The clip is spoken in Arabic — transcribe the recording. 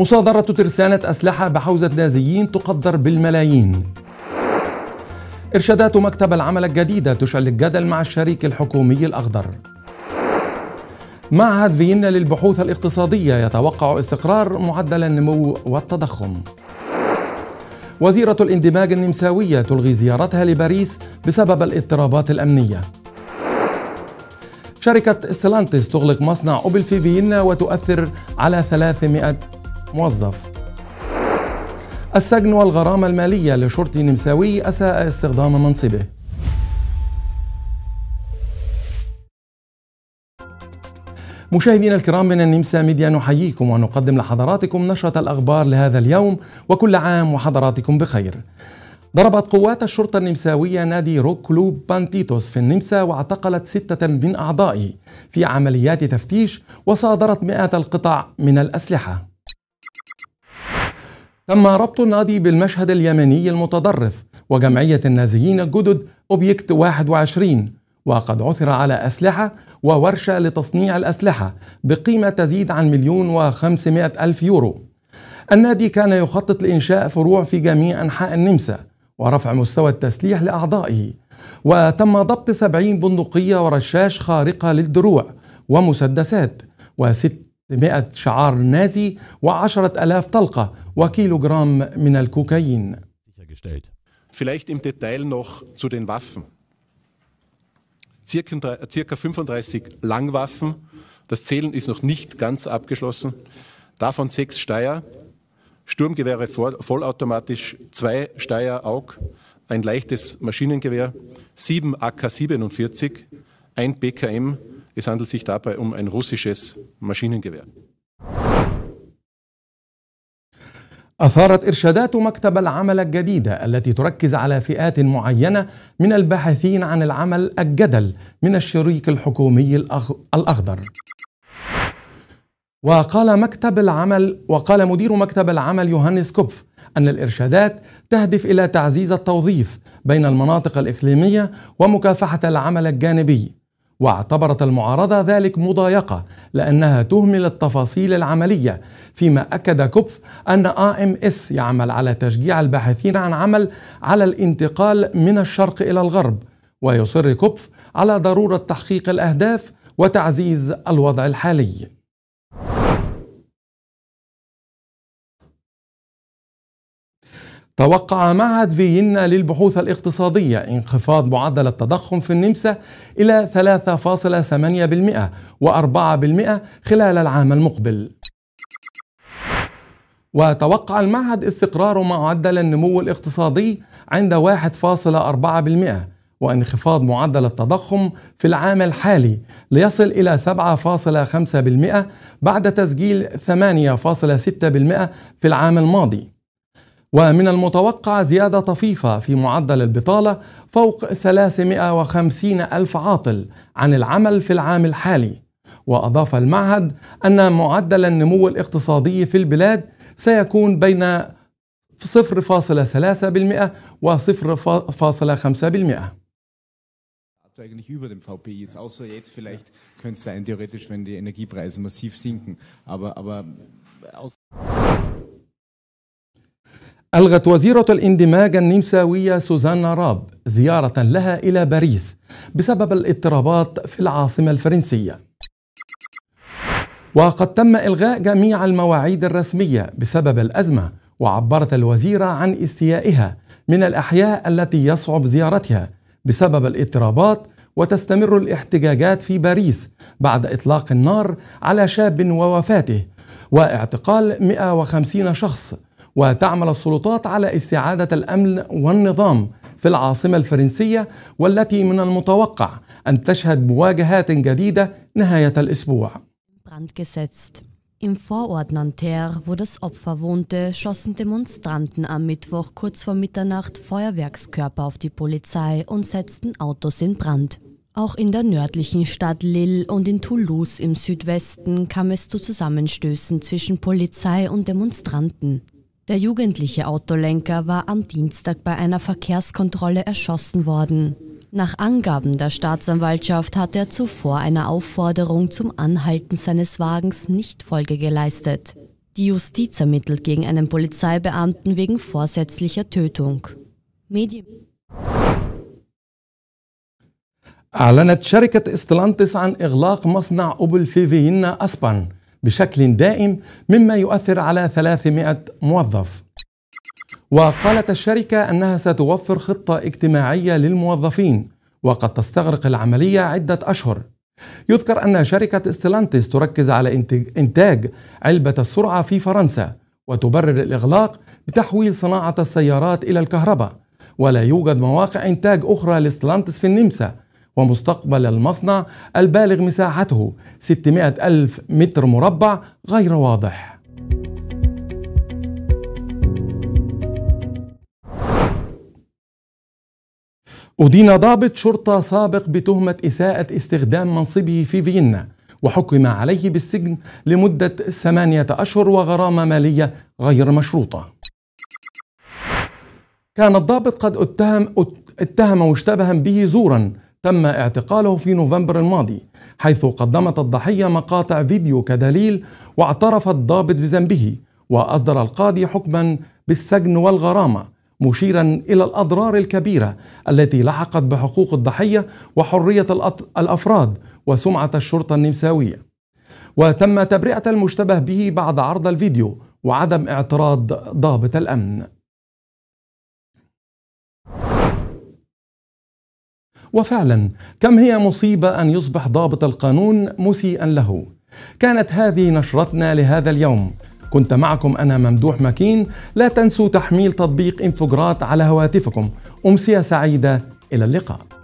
مصادرة ترسانة أسلحة بحوزة نازيين تقدر بالملايين إرشادات مكتب العمل الجديدة تشعل الجدل مع الشريك الحكومي الأخضر معهد فيينا للبحوث الاقتصادية يتوقع استقرار معدل النمو والتضخم وزيرة الاندماج النمساوية تلغي زيارتها لباريس بسبب الاضطرابات الأمنية شركة ستلانتس تغلق مصنع أوبل في فيينا وتؤثر على 300 موظف السجن والغرامة المالية لشرطي نمساوي أساء استخدام منصبه مشاهدينا الكرام من النمسا ميديا نحييكم ونقدم لحضراتكم نشرة الأخبار لهذا اليوم وكل عام وحضراتكم بخير ضربت قوات الشرطة النمساوية نادي روك كلوب بانتيتوس في النمسا واعتقلت ستة من أعضائه في عمليات تفتيش وصادرت مئات القطع من الأسلحة تم ربط النادي بالمشهد اليمني المتطرف وجمعية النازيين الجدد أوبيكت 21 وقد عثر على أسلحة وورشة لتصنيع الأسلحة بقيمة تزيد عن مليون وخمسمائة ألف يورو النادي كان يخطط لإنشاء فروع في جميع أنحاء النمسا ورفع مستوى التسليح لأعضائه وتم ضبط 70 بندقية ورشاش خارقة للدروع ومسدسات وست مئة شعار نازي وعشرة ألاف طلقة وكيلوغرام من الكوكايين Vielleicht im Detail noch zu den Waffen. Circa, 35 Langwaffen, das Zählen ist noch nicht ganz abgeschlossen, davon sechs Steier, Sturmgewehre vollautomatisch, zwei Steier Aug, ein leichtes Maschinengewehr, sieben AK-47, ein BKM, Es handelt sich dabei um ein russisches Maschinengewehr. أثارت إرشادات مكتب العمل الجديدة التي تركز على فئات معينة من الباحثين عن العمل الجدل من الشريك الحكومي الأخضر. وقال مكتب العمل وقال مدير مكتب العمل يوهانس كوبف أن الإرشادات تهدف إلى تعزيز التوظيف بين المناطق الإقليمية ومكافحة العمل الجانبي واعتبرت المعارضة ذلك مضايقة لأنها تهمل التفاصيل العملية فيما أكد كوبف أن AMS يعمل على تشجيع الباحثين عن عمل على الانتقال من الشرق إلى الغرب ويصر كوبف على ضرورة تحقيق الأهداف وتعزيز الوضع الحالي توقع معهد فيينا للبحوث الاقتصادية انخفاض معدل التضخم في النمسا إلى 3.8% و4% خلال العام المقبل وتوقع المعهد استقرار معدل النمو الاقتصادي عند 1.4% وانخفاض معدل التضخم في العام الحالي ليصل إلى 7.5% بعد تسجيل 8.6% في العام الماضي ومن المتوقع زيادة طفيفة في معدل البطالة فوق 350 ألف عاطل عن العمل في العام الحالي وأضاف المعهد أن معدل النمو الاقتصادي في البلاد سيكون بين 0.3% و 0.5%. eigentlich über dem VPI ist, außer jetzt vielleicht könnte es sein, theoretisch, wenn die Energiepreise massiv sinken. Aber, aber aus ألغت وزيرة الاندماج النمساوية سوزانا راب زيارة لها إلى باريس بسبب الاضطرابات في العاصمة الفرنسية. وقد تم إلغاء جميع المواعيد الرسمية بسبب الأزمة، وعبرت الوزيرة عن استيائها من الأحياء التي يصعب زيارتها بسبب الاضطرابات وتستمر الاحتجاجات في باريس بعد إطلاق النار على شاب ووفاته واعتقال 150 شخص وتعمل السلطات على استعادة الأمن والنظام في العاصمة الفرنسية والتي من المتوقع أن تشهد مواجهات جديدة نهاية الأسبوع. Im Vorort Nanterre, wo das Opfer wohnte, schossen Demonstranten am Mittwoch kurz vor Mitternacht Feuerwerkskörper auf die Polizei und setzten Autos in Brand. Auch in der nördlichen Stadt Lille und in Toulouse im Südwesten kam es zu Zusammenstößen zwischen Polizei und Demonstranten. Der jugendliche Autolenker war am Dienstag bei einer Verkehrskontrolle erschossen worden. Nach Angaben der Staatsanwaltschaft hat er zuvor einer Aufforderung zum Anhalten seines Wagens nicht Folge geleistet. Die Justiz ermittelt gegen einen Polizeibeamten wegen vorsätzlicher Tötung. Medien أعلنت شركة استلانتس عن إغلاق مصنع أوبل في فيينا أسبان بشكل دائم مما يؤثر على 300 موظف وقالت الشركة أنها ستوفر خطة اجتماعية للموظفين وقد تستغرق العملية عدة أشهر يذكر أن شركة استلانتس تركز على إنتاج علبة السرعة في فرنسا وتبرر الإغلاق بتحويل صناعة السيارات إلى الكهرباء ولا يوجد مواقع إنتاج أخرى لستيلانتس في النمسا ومستقبل المصنع البالغ مساحته 600 ألف متر مربع غير واضح أدين ضابط شرطة سابق بتهمة إساءة استخدام منصبه في فيينا وحكم عليه بالسجن لمدة ثمانية أشهر وغرامة مالية غير مشروطة كان الضابط قد اتهم اتهم واشتبه به زورا تم اعتقاله في نوفمبر الماضي حيث قدمت الضحية مقاطع فيديو كدليل واعترف الضابط بذنبه وأصدر القاضي حكما بالسجن والغرامة مشيرا إلى الأضرار الكبيرة التي لحقت بحقوق الضحية وحرية الأفراد وسمعة الشرطة النمساوية وتم تبرئة المشتبه به بعد عرض الفيديو وعدم اعتراض ضابط الأمن وفعلا كم هي مصيبة أن يصبح ضابط القانون مسيئا له كانت هذه نشرتنا لهذا اليوم كنت معكم أنا ممدوح مكين لا تنسوا تحميل تطبيق إنفوجرات على هواتفكم أمسية سعيدة إلى اللقاء